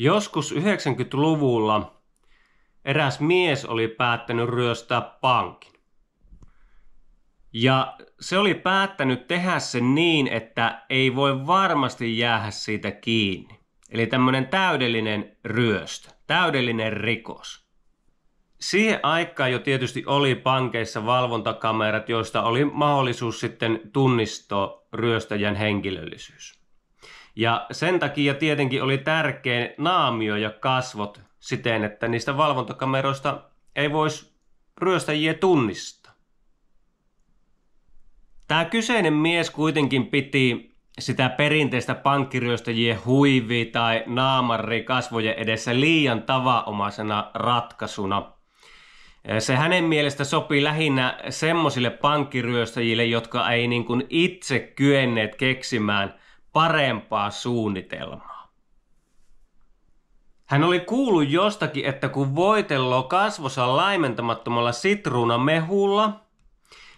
Joskus 90-luvulla eräs mies oli päättänyt ryöstää pankin. Ja se oli päättänyt tehdä sen niin, että ei voi varmasti jäädä siitä kiinni. Eli tämmöinen täydellinen ryöstö, täydellinen rikos. Siihen aikaan jo tietysti oli pankeissa valvontakamerat, joista oli mahdollisuus sitten tunnistaa ryöstäjän henkilöllisyys. Ja sen takia tietenkin oli tärkein naamio ja kasvot siten, että niistä valvontakameroista ei voisi ryöstäjiä tunnistaa. Tämä kyseinen mies kuitenkin piti sitä perinteistä pankkiryöstäjien huivi tai naamari kasvojen edessä liian tavaomaisena ratkaisuna. Se hänen mielestä sopii lähinnä semmoisille pankkiryöstäjille, jotka ei niin kuin itse kyenneet keksimään – parempaa suunnitelmaa. Hän oli kuullut jostakin, että kun voitelloo kasvossa laimentamattomalla sitruunamehulla,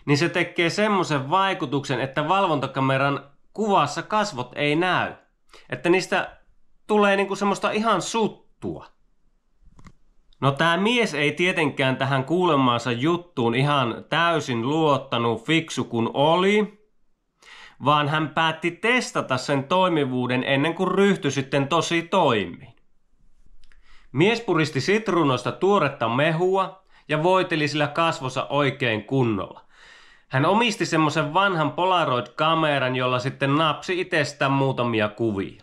niin se tekee semmoisen vaikutuksen, että valvontakameran kuvassa kasvot ei näy. Että niistä tulee niinku semmoista ihan suttua. No tämä mies ei tietenkään tähän kuulemaansa juttuun ihan täysin luottanut fiksu kun oli, vaan hän päätti testata sen toimivuuden ennen kuin ryhtyi sitten tosi toimiin. Mies puristi sitruunoista tuoretta mehua ja voiteli sillä kasvossa oikein kunnolla. Hän omisti semmoisen vanhan Polaroid-kameran, jolla sitten napsi itsestään muutamia kuvia.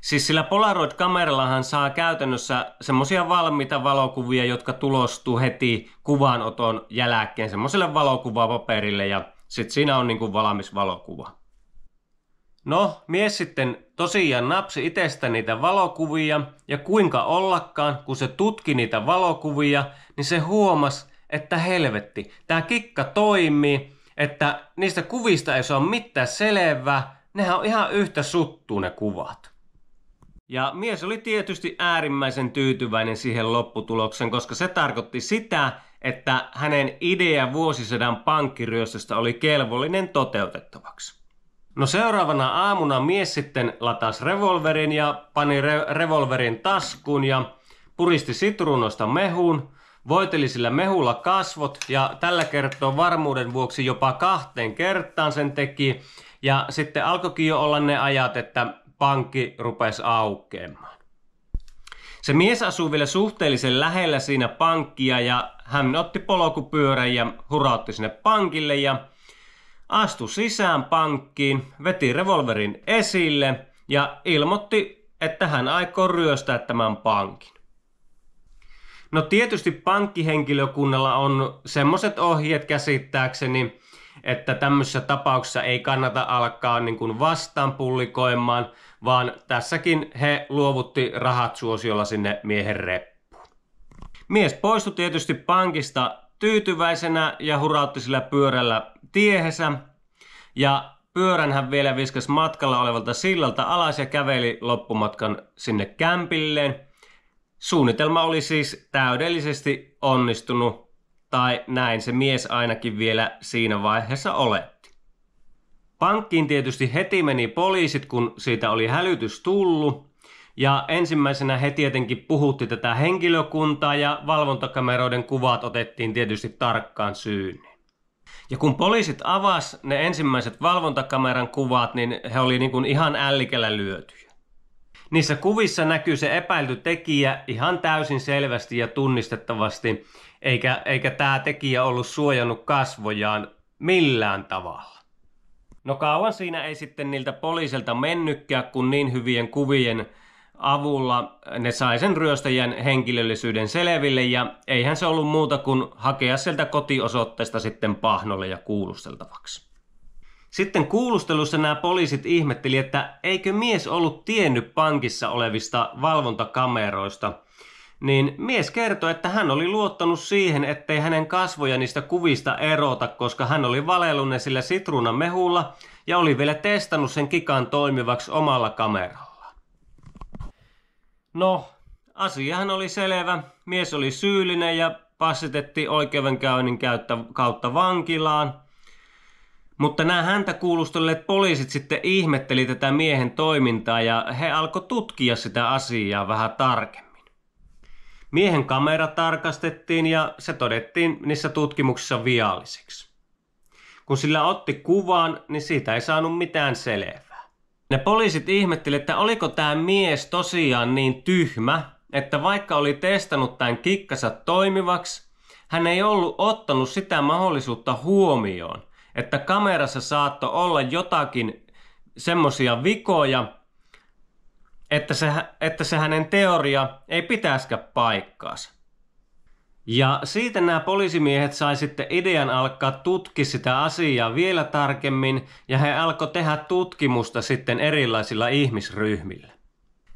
Siis sillä Polaroid-kamerallahan saa käytännössä semmoisia valmiita valokuvia, jotka tulostuu heti kuvanoton jälkeen semmoiselle valokuvapaperille ja sit siinä on niinku valmis valokuva. No, mies sitten tosiaan napsi itsestä niitä valokuvia ja kuinka ollakaan, kun se tutki niitä valokuvia, niin se huomasi, että helvetti, tämä kikka toimii, että niistä kuvista ei saa mitään selvää, nehän on ihan yhtä suttu ne kuvat. Ja mies oli tietysti äärimmäisen tyytyväinen siihen lopputulokseen, koska se tarkoitti sitä, että hänen idea vuosisadan pankkiryöstöstä oli kelvollinen toteutettavaksi. No seuraavana aamuna mies sitten latasi revolverin ja pani re- revolverin taskuun ja puristi sitruunosta mehuun, voiteli sillä mehulla kasvot ja tällä kertaa varmuuden vuoksi jopa kahteen kertaan sen teki ja sitten alkoikin jo olla ne ajat, että pankki rupesi aukeamaan. Se mies asuu vielä suhteellisen lähellä siinä pankkia ja hän otti polkupyörän ja hurautti sinne pankille ja astui sisään pankkiin, veti revolverin esille ja ilmoitti, että hän aikoo ryöstää tämän pankin. No tietysti pankkihenkilökunnalla on semmoiset ohjeet käsittääkseni, että tämmöisessä tapauksessa ei kannata alkaa niin kuin vastaan pullikoimaan, vaan tässäkin he luovutti rahat suosiolla sinne miehen reppuun. Mies poistui tietysti pankista tyytyväisenä ja hurautti sillä pyörällä tiehensä. Ja pyörän hän vielä viskas matkalla olevalta sillalta alas ja käveli loppumatkan sinne kämpilleen. Suunnitelma oli siis täydellisesti onnistunut tai näin se mies ainakin vielä siinä vaiheessa oletti. Pankkiin tietysti heti meni poliisit, kun siitä oli hälytys tullut, ja ensimmäisenä he tietenkin puhutti tätä henkilökuntaa ja valvontakameroiden kuvat otettiin tietysti tarkkaan syyneen. Ja kun poliisit avas ne ensimmäiset valvontakameran kuvat, niin he oli niin kuin ihan ällikellä lyötyjä. Niissä kuvissa näkyy se epäilty tekijä ihan täysin selvästi ja tunnistettavasti, eikä, eikä tämä tekijä ollut suojannut kasvojaan millään tavalla. No kauan siinä ei sitten niiltä poliisilta mennykkää, kun niin hyvien kuvien avulla ne sai sen ryöstäjän henkilöllisyyden selville ja eihän se ollut muuta kuin hakea sieltä kotiosoitteesta sitten pahnolle ja kuulusteltavaksi. Sitten kuulustelussa nämä poliisit ihmetteli, että eikö mies ollut tiennyt pankissa olevista valvontakameroista – niin mies kertoi, että hän oli luottanut siihen, ettei hänen kasvoja niistä kuvista erota, koska hän oli valellut ne sillä sitruunan mehulla ja oli vielä testannut sen kikan toimivaksi omalla kameralla. No, asiahan oli selvä. Mies oli syyllinen ja passitettiin oikeudenkäynnin kautta vankilaan. Mutta nämä häntä kuulustelleet poliisit sitten ihmetteli tätä miehen toimintaa ja he alkoi tutkia sitä asiaa vähän tarkemmin. Miehen kamera tarkastettiin ja se todettiin niissä tutkimuksissa vialliseksi. Kun sillä otti kuvan, niin siitä ei saanut mitään selvää. Ne poliisit ihmettelivät, että oliko tämä mies tosiaan niin tyhmä, että vaikka oli testannut tämän kikkansa toimivaksi, hän ei ollut ottanut sitä mahdollisuutta huomioon, että kamerassa saattoi olla jotakin semmoisia vikoja, että se, että se hänen teoria ei pitäisikään paikkaansa. Ja siitä nämä poliisimiehet sai sitten idean alkaa tutkia sitä asiaa vielä tarkemmin ja he alkoi tehdä tutkimusta sitten erilaisilla ihmisryhmillä.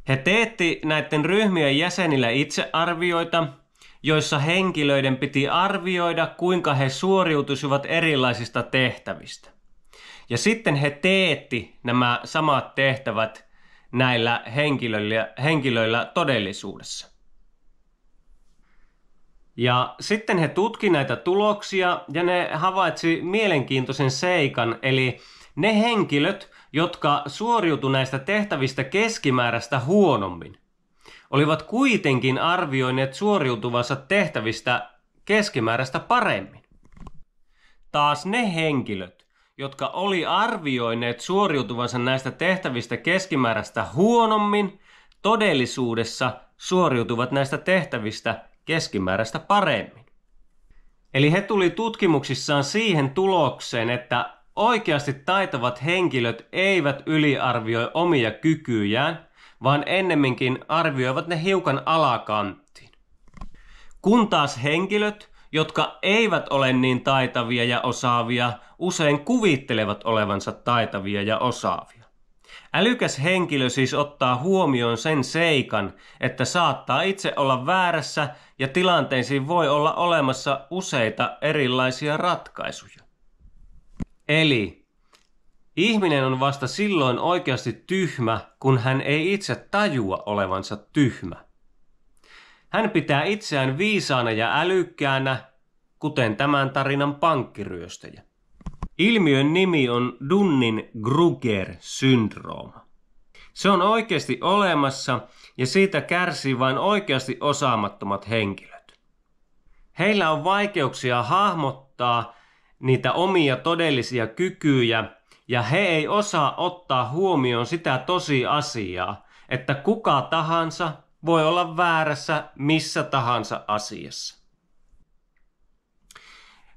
He teetti näiden ryhmien jäsenillä itsearvioita, joissa henkilöiden piti arvioida, kuinka he suoriutuisivat erilaisista tehtävistä. Ja sitten he teetti nämä samat tehtävät näillä henkilöillä, henkilöillä todellisuudessa. Ja sitten he tutki näitä tuloksia ja ne havaitsi mielenkiintoisen seikan, eli ne henkilöt, jotka suoriutuivat näistä tehtävistä keskimääräistä huonommin, olivat kuitenkin arvioineet suoriutuvansa tehtävistä keskimääräistä paremmin. Taas ne henkilöt, jotka oli arvioineet suoriutuvansa näistä tehtävistä keskimääräistä huonommin, todellisuudessa suoriutuvat näistä tehtävistä keskimääräistä paremmin. Eli he tuli tutkimuksissaan siihen tulokseen, että oikeasti taitavat henkilöt eivät yliarvioi omia kykyjään, vaan ennemminkin arvioivat ne hiukan alakanttiin. Kun taas henkilöt, jotka eivät ole niin taitavia ja osaavia, usein kuvittelevat olevansa taitavia ja osaavia. Älykäs henkilö siis ottaa huomioon sen seikan, että saattaa itse olla väärässä ja tilanteisiin voi olla olemassa useita erilaisia ratkaisuja. Eli ihminen on vasta silloin oikeasti tyhmä, kun hän ei itse tajua olevansa tyhmä. Hän pitää itseään viisaana ja älykkäänä, kuten tämän tarinan pankkiryöstäjä. Ilmiön nimi on Dunnin Gruger-syndrooma. Se on oikeasti olemassa ja siitä kärsii vain oikeasti osaamattomat henkilöt. Heillä on vaikeuksia hahmottaa niitä omia todellisia kykyjä ja he ei osaa ottaa huomioon sitä tosiasiaa, että kuka tahansa voi olla väärässä missä tahansa asiassa.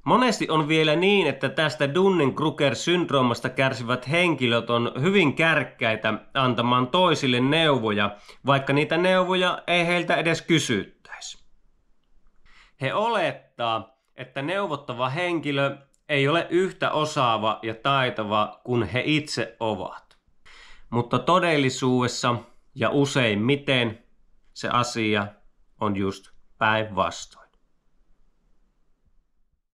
Monesti on vielä niin, että tästä Dunning-Kruger-syndroomasta kärsivät henkilöt on hyvin kärkkäitä antamaan toisille neuvoja, vaikka niitä neuvoja ei heiltä edes kysyttäisi. He olettaa, että neuvottava henkilö ei ole yhtä osaava ja taitava kuin he itse ovat. Mutta todellisuudessa ja useimmiten se asia on just päinvastoin.